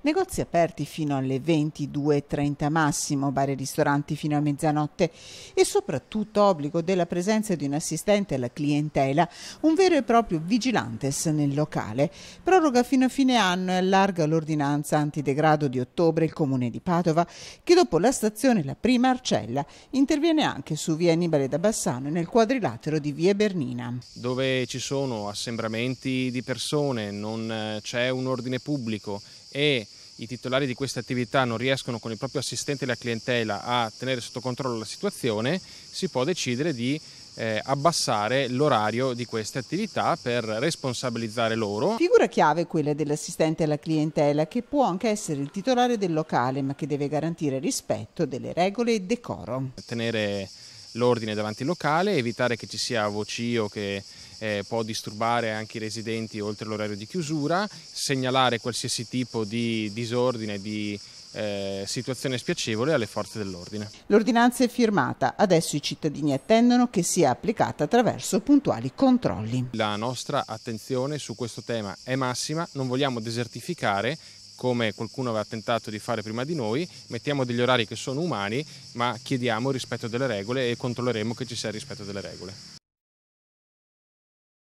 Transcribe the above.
Negozi aperti fino alle 22.30 massimo, bar e ristoranti fino a mezzanotte e soprattutto obbligo della presenza di un assistente alla clientela, un vero e proprio vigilantes nel locale. Proroga fino a fine anno e allarga l'ordinanza antidegrado di ottobre il comune di Padova che dopo la stazione La Prima Arcella interviene anche su via Annibale da Bassano nel quadrilatero di via Bernina. Dove ci sono assembramenti di persone, non eh, c'è un ordine pubblico e i titolari di queste attività non riescono con il proprio assistente e la clientela a tenere sotto controllo la situazione, si può decidere di eh, abbassare l'orario di queste attività per responsabilizzare loro. Figura chiave è quella dell'assistente alla clientela che può anche essere il titolare del locale ma che deve garantire rispetto delle regole e decoro. Tenere l'ordine davanti al locale, evitare che ci sia vocio che eh, può disturbare anche i residenti oltre l'orario di chiusura, segnalare qualsiasi tipo di disordine, di eh, situazione spiacevole alle forze dell'ordine. L'ordinanza è firmata, adesso i cittadini attendono che sia applicata attraverso puntuali controlli. La nostra attenzione su questo tema è massima, non vogliamo desertificare come qualcuno aveva tentato di fare prima di noi, mettiamo degli orari che sono umani, ma chiediamo rispetto delle regole e controlleremo che ci sia rispetto delle regole.